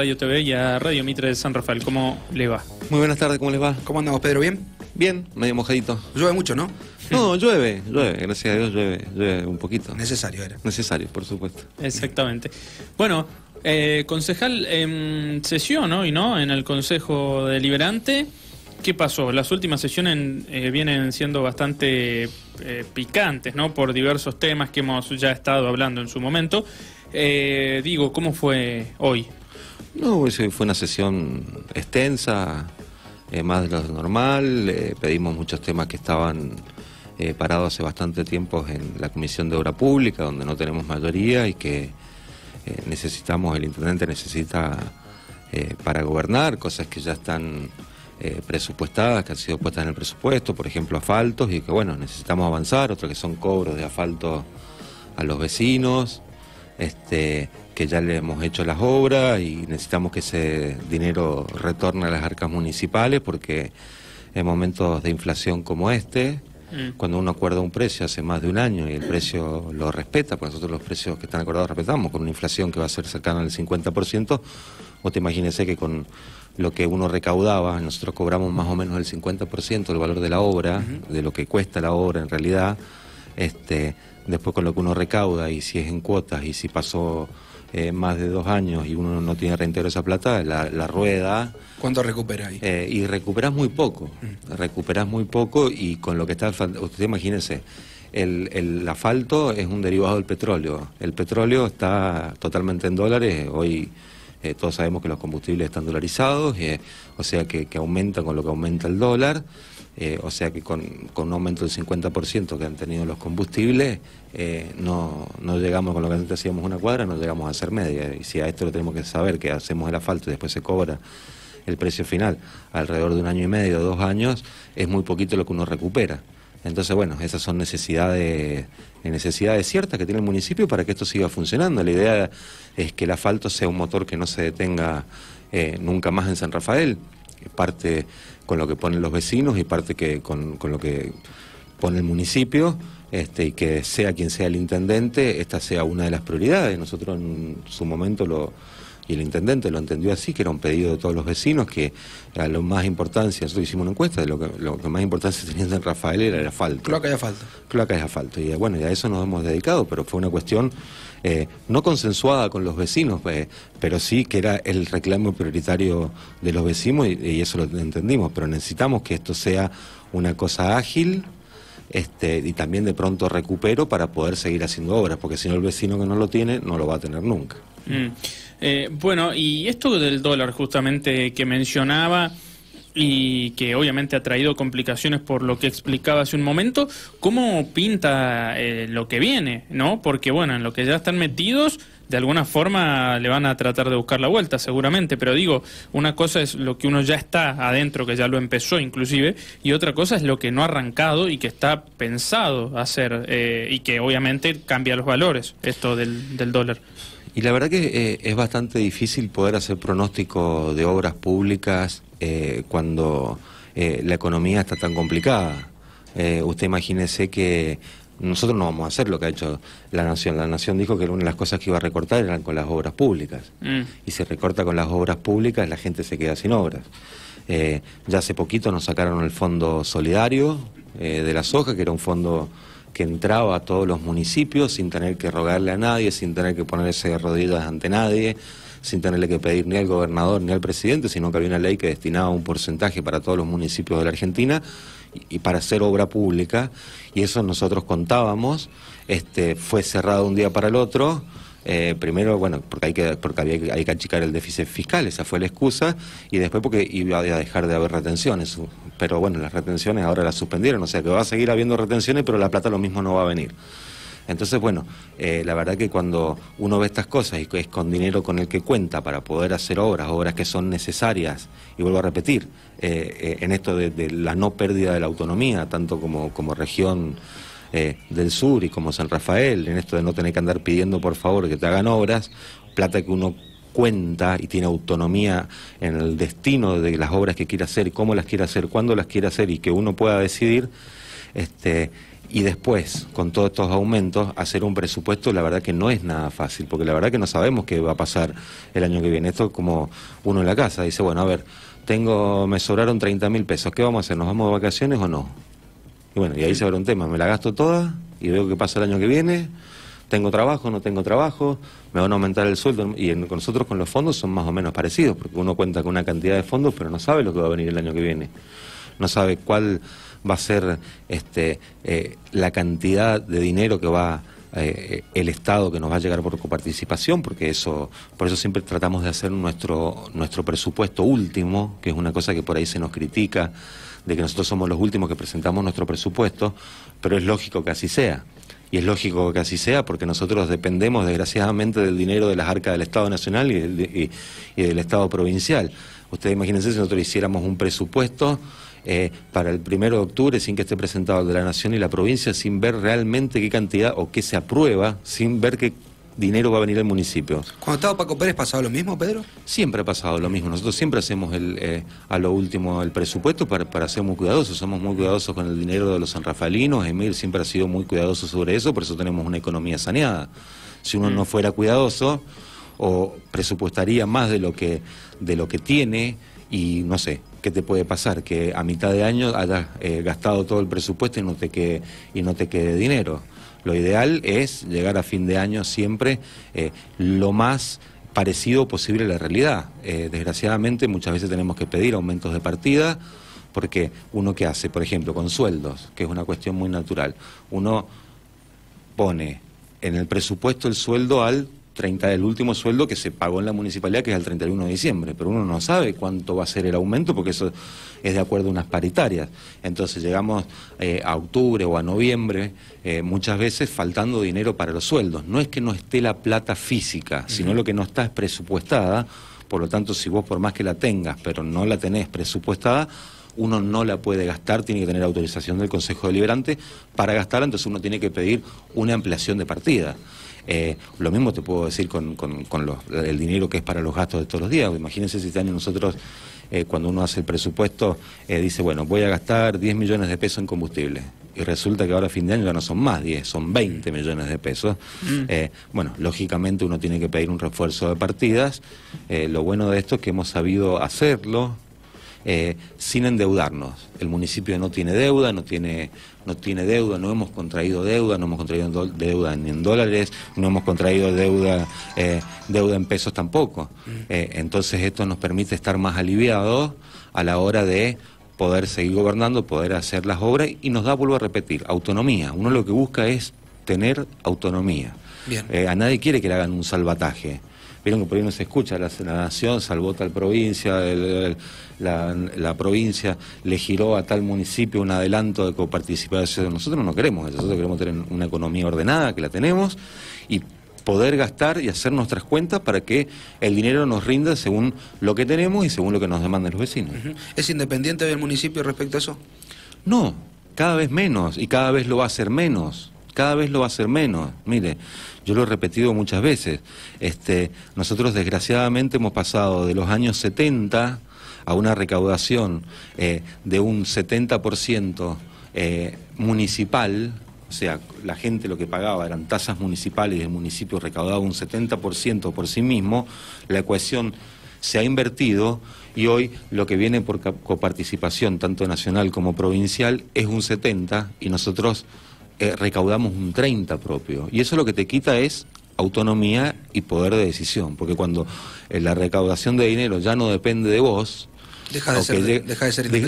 Radio TV y a Radio Mitre de San Rafael. ¿Cómo le va? Muy buenas tardes, ¿cómo les va? ¿Cómo andamos, Pedro? ¿Bien? Bien, medio mojadito. Llueve mucho, ¿no? No, llueve, llueve, gracias a Dios llueve, llueve un poquito. Necesario era. Necesario, por supuesto. Exactamente. Bueno, eh, concejal, en em, sesión hoy, ¿no? En el Consejo Deliberante. ¿Qué pasó? Las últimas sesiones eh, vienen siendo bastante eh, picantes, ¿no? Por diversos temas que hemos ya estado hablando en su momento. digo, ¿cómo fue hoy? No, fue una sesión extensa, eh, más de lo normal. Eh, pedimos muchos temas que estaban eh, parados hace bastante tiempo en la Comisión de Obra Pública, donde no tenemos mayoría y que necesitamos, el intendente necesita para gobernar, cosas que ya están presupuestadas, que han sido puestas en el presupuesto, por ejemplo, asfaltos, y que bueno, necesitamos avanzar, otros que son cobros de asfalto a los vecinos este, que ya le hemos hecho las obras y necesitamos que ese dinero retorne a las arcas municipales porque en momentos de inflación como este, mm. cuando uno acuerda un precio hace más de un año y el precio lo respeta, porque nosotros los precios que están acordados respetamos, con una inflación que va a ser cercana al 50%, o te imagínese que con lo que uno recaudaba, nosotros cobramos más o menos el 50% del valor de la obra, de lo que cuesta la obra en realidad, este, Después con lo que uno recauda y si es en cuotas y si pasó eh, más de dos años y uno no tiene reintegro esa plata, la, rueda. ¿Cuánto recupera ahí? Eh, y recuperas muy poco, mm. recuperas muy poco y con lo que está, usted imagínese, el, asfalto es un derivado del petróleo, el petróleo está totalmente en dólares, hoy eh, todos sabemos que los combustibles están dolarizados, o sea que, que aumenta con lo que aumenta el dólar. Eh, o sea que con, un aumento del 50% que han tenido los combustibles, eh, no, no, llegamos con lo que antes hacíamos una cuadra, no llegamos a hacer media. Y si a esto lo tenemos que saber, que hacemos el asfalto y después se cobra el precio final alrededor de un año y medio, dos años, es muy poquito lo que uno recupera. Entonces, bueno, esas son necesidades, necesidades ciertas que tiene el municipio para que esto siga funcionando. La idea es que el asfalto sea un motor que no se detenga eh, nunca más en San Rafael parte con lo que ponen los vecinos y parte que con, con lo que pone el municipio. Este, y que sea quien sea el intendente, esta sea una de las prioridades. Nosotros en su momento lo, y el intendente lo entendió así, que era un pedido de todos los vecinos, que era lo más importante, nosotros hicimos una encuesta, de lo que, lo más importancia tenía en Rafael era el asfalto. Cloaca y asfalto. Cloaca y asfalto. Y eh, bueno, y a eso nos hemos dedicado, pero fue una cuestión eh, no consensuada con los vecinos, eh, pero sí que era el reclamo prioritario de los vecinos y, eso lo entendimos, pero necesitamos que esto sea una cosa ágil, este, y también de pronto recupero para poder seguir haciendo obras, porque si no el vecino que no lo tiene no lo va a tener nunca. Mm. Eh, bueno, y esto del dólar justamente que mencionaba y que obviamente ha traído complicaciones por lo que explicaba hace un momento, ¿cómo pinta eh, lo que viene? ¿No? Porque bueno, en lo que ya están metidos, de alguna forma le van a tratar de buscar la vuelta, seguramente, pero digo, una cosa es lo que uno ya está adentro, que ya lo empezó inclusive, y otra cosa es lo que no ha arrancado y que está pensado hacer, eh, y que obviamente cambia los valores, esto del, del dólar. Y la verdad que eh, es bastante difícil poder hacer pronóstico de obras públicas eh, cuando eh, la economía está tan complicada. usted imagínese que nosotros no vamos a hacer lo que ha hecho la Nación. La Nación dijo que una de las cosas que iba a recortar eran con las obras públicas. Mm. Y si recorta con las obras públicas, la gente se queda sin obras. ya hace poquito nos sacaron el Fondo Solidario de la Soja, que era un fondo que entraba a todos los municipios sin tener que rogarle a nadie, sin tener que ponerse de rodillas ante nadie, sin tenerle que pedir ni al gobernador ni al presidente, sino que había una ley que destinaba un porcentaje para todos los municipios de la Argentina y para hacer obra pública, y eso nosotros contábamos, este, fue cerrado un día para el otro, eh, primero, bueno, porque hay que porque había, hay que achicar el déficit fiscal, esa fue la excusa, y después porque iba a dejar de haber retenciones. Pero bueno, las retenciones ahora las suspendieron, o sea que va a seguir habiendo retenciones, pero la plata lo mismo no va a venir. Entonces, bueno, eh, la verdad que cuando uno ve estas cosas y es con dinero con el que cuenta para poder hacer obras, obras que son necesarias, y vuelvo a repetir, eh, en esto de, la no pérdida de la autonomía, tanto como región eh, del sur y como San Rafael, en esto de no tener que andar pidiendo por favor que te hagan obras, plata que uno cuenta y tiene autonomía en el destino de las obras que quiere hacer, cómo las quiere hacer, cuándo las quiere hacer y que uno pueda decidir, este, y después, con todos estos aumentos, hacer un presupuesto, la verdad que no es nada fácil, porque la verdad que no sabemos qué va a pasar el año que viene. Esto como uno en la casa, dice, bueno, a ver, tengo, me sobraron 30 mil pesos, ¿qué vamos a hacer? ¿Nos vamos de vacaciones o no? Y bueno, y ahí se abre un tema. Me la gasto toda y veo qué pasa el año que viene. Tengo trabajo, no tengo trabajo, me van a aumentar el sueldo. Y con nosotros con los fondos son más o menos parecidos, porque uno cuenta con una cantidad de fondos, pero no sabe lo que va a venir el año que viene. No sabe cuál va a ser este, eh, la cantidad de dinero que va eh, el Estado que nos va a llegar por coparticipación, porque eso, por eso siempre tratamos de hacer nuestro, nuestro presupuesto último, que es una cosa que por ahí se nos critica, de que nosotros somos los últimos que presentamos nuestro presupuesto, pero es lógico que así sea. Y es lógico que así sea, porque nosotros dependemos desgraciadamente del dinero de las arcas del Estado Nacional y y del Estado Provincial. Ustedes imagínense si nosotros hiciéramos un presupuesto eh, para el primero de octubre sin que esté presentado de la Nación y la provincia, sin ver realmente qué cantidad o qué se aprueba, sin ver qué dinero va a venir al municipio. Cuando estaba Paco Pérez, ¿pasaba lo mismo, Pedro? Siempre ha pasado lo mismo. Nosotros siempre hacemos eh, a lo último el presupuesto para, ser muy cuidadosos. Somos muy cuidadosos con el dinero de los sanrafalinos. Emil siempre ha sido muy cuidadoso sobre eso, por eso tenemos una economía saneada. Si uno no mm. fuera cuidadoso o presupuestaría más de lo que, de lo que tiene, y no sé, ¿qué te puede pasar? Que a mitad de año hayas eh, gastado todo el presupuesto y no te quede, y no te quede dinero. Lo ideal es llegar a fin de año siempre eh, lo más parecido posible a la realidad. Eh, desgraciadamente muchas veces tenemos que pedir aumentos de partida porque uno que hace, por ejemplo, con sueldos, que es una cuestión muy natural, uno pone en el presupuesto el sueldo al 30, el último sueldo que se pagó en la municipalidad, que es el 31 de diciembre, pero uno no sabe cuánto va a ser el aumento porque eso es de acuerdo a unas paritarias. Entonces llegamos eh, a octubre o a noviembre eh, muchas veces faltando dinero para los sueldos. No es que no esté la plata física, sino lo que no está es presupuestada, por lo tanto si vos por más que la tengas, pero no la tenés presupuestada, uno no la puede gastar, tiene que tener autorización del Consejo Deliberante para gastarla, entonces uno tiene que pedir una ampliación de partida. Eh, lo mismo te puedo decir con, el dinero que es para los gastos de todos los días. Imagínense si este año nosotros, eh, cuando uno hace el presupuesto, eh, dice, bueno, voy a gastar 10 millones de pesos en combustible. Y resulta que ahora a fin de año ya no son más 10, son 20 millones de pesos. Mm. bueno, lógicamente uno tiene que pedir un refuerzo de partidas. lo bueno de esto es que hemos sabido hacerlo, sin endeudarnos. El municipio no tiene deuda, no tiene no tiene deuda, no hemos contraído deuda, no hemos contraído deuda en dólares, no hemos contraído deuda, eh, deuda en pesos tampoco. Mm. Eh, entonces esto nos permite estar más aliviados a la hora de poder seguir gobernando, poder hacer las obras y nos da, vuelvo a repetir, autonomía. Uno lo que busca es tener autonomía. Eh, a nadie quiere que le hagan un salvataje. Vieron que por ahí no se escucha, la, nación salvó tal provincia, la, provincia le giró a tal municipio un adelanto de coparticipación. Nosotros no queremos eso, nosotros queremos tener una economía ordenada, que la tenemos, y poder gastar y hacer nuestras cuentas para que el dinero nos rinda según lo que tenemos y según lo que nos demanden los vecinos. ¿Es independiente del municipio respecto a eso? No, cada vez menos y cada vez lo va a hacer menos cada vez lo va a ser menos. Mire, yo lo he repetido muchas veces. Este, nosotros desgraciadamente hemos pasado de los años 70 a una recaudación eh, de un 70% eh, municipal, o sea, la gente lo que pagaba eran tasas municipales y el municipio recaudaba un 70% por sí mismo, la ecuación se ha invertido y hoy lo que viene por coparticipación tanto nacional como provincial es un 70% y nosotros eh, recaudamos un 30 propio. Y eso lo que te quita es autonomía y poder de decisión, porque cuando eh, la recaudación de dinero ya no depende de vos, Deja de, ser,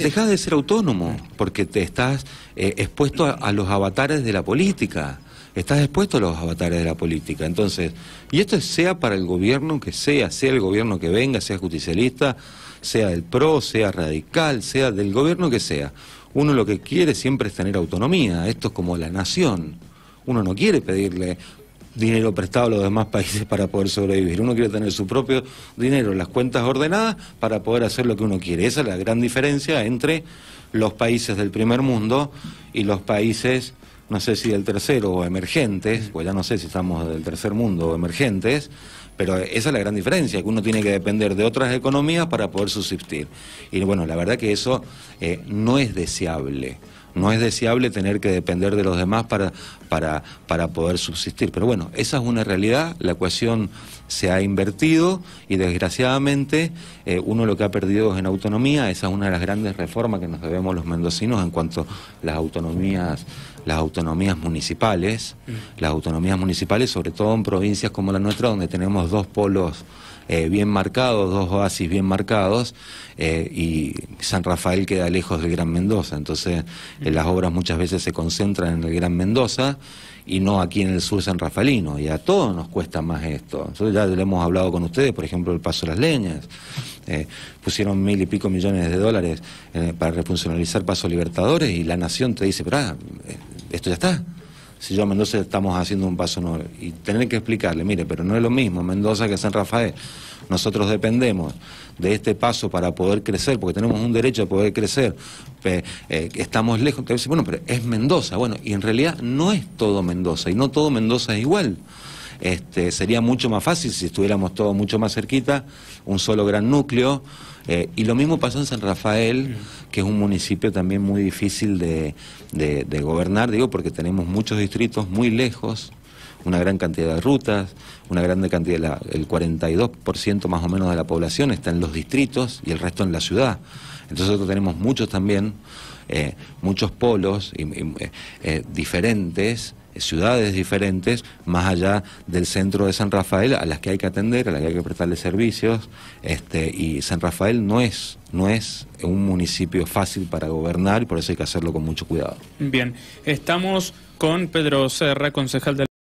deja de ser, autónomo, porque te estás eh, expuesto a, los avatares de la política. Estás expuesto a los avatares de la política. Entonces, y esto sea para el gobierno que sea, sea el gobierno que venga, sea justicialista, sea del PRO, sea radical, sea del gobierno que sea. Uno lo que quiere siempre es tener autonomía, esto es como la nación. Uno no quiere pedirle dinero prestado a los demás países para poder sobrevivir. Uno quiere tener su propio dinero, las cuentas ordenadas para poder hacer lo que uno quiere. Esa es la gran diferencia entre los países del primer mundo y los países no sé si del tercero o emergentes, pues ya no sé si estamos del tercer mundo o emergentes, pero esa es la gran diferencia, que uno tiene que depender de otras economías para poder subsistir. Y bueno, la verdad que eso eh, no es deseable. No es deseable tener que depender de los demás para, para, para poder subsistir. Pero bueno, esa es una realidad, la ecuación se ha invertido y desgraciadamente eh, uno lo que ha perdido es en autonomía, esa es una de las grandes reformas que nos debemos los mendocinos en cuanto a las autonomías, las autonomías municipales, mm. las autonomías municipales, sobre todo en provincias como la nuestra, donde tenemos dos polos eh, bien marcados, dos oasis bien marcados, eh, y San Rafael queda lejos del Gran Mendoza. Entonces, eh, las obras muchas veces se concentran en el Gran Mendoza y no aquí en el sur San Rafaelino. Y a todos nos cuesta más esto. Nosotros ya lo hemos hablado con ustedes, por ejemplo, el Paso de las Leñas. Eh, pusieron mil y pico millones de dólares para refuncionalizar Paso Libertadores y la nación te dice, pero esto ya está si yo a Mendoza estamos haciendo un paso nuevo. Y tener que explicarle, mire, pero no es lo mismo Mendoza que San Rafael. Nosotros dependemos de este paso para poder crecer, porque tenemos un derecho a poder crecer. Eh, estamos lejos. Bueno, pero es Mendoza. Bueno, y en realidad no es todo Mendoza, y no todo Mendoza es igual. Este, sería mucho más fácil si estuviéramos todos mucho más cerquita, un solo gran núcleo. Eh, y lo mismo pasó en San Rafael, que es un municipio también muy difícil de, de, gobernar, digo, porque tenemos muchos distritos muy lejos una gran cantidad de rutas, una gran cantidad, el 42% más o menos de la población está en los distritos y el resto en la ciudad. Entonces nosotros tenemos muchos también, eh, muchos polos eh, diferentes eh, ciudades diferentes, más allá del centro de San Rafael, a las que hay que atender, a las que hay que prestarle servicios, este, y San Rafael no es, no es un municipio fácil para gobernar y por eso hay que hacerlo con mucho cuidado. Bien, estamos con Pedro Serra, concejal de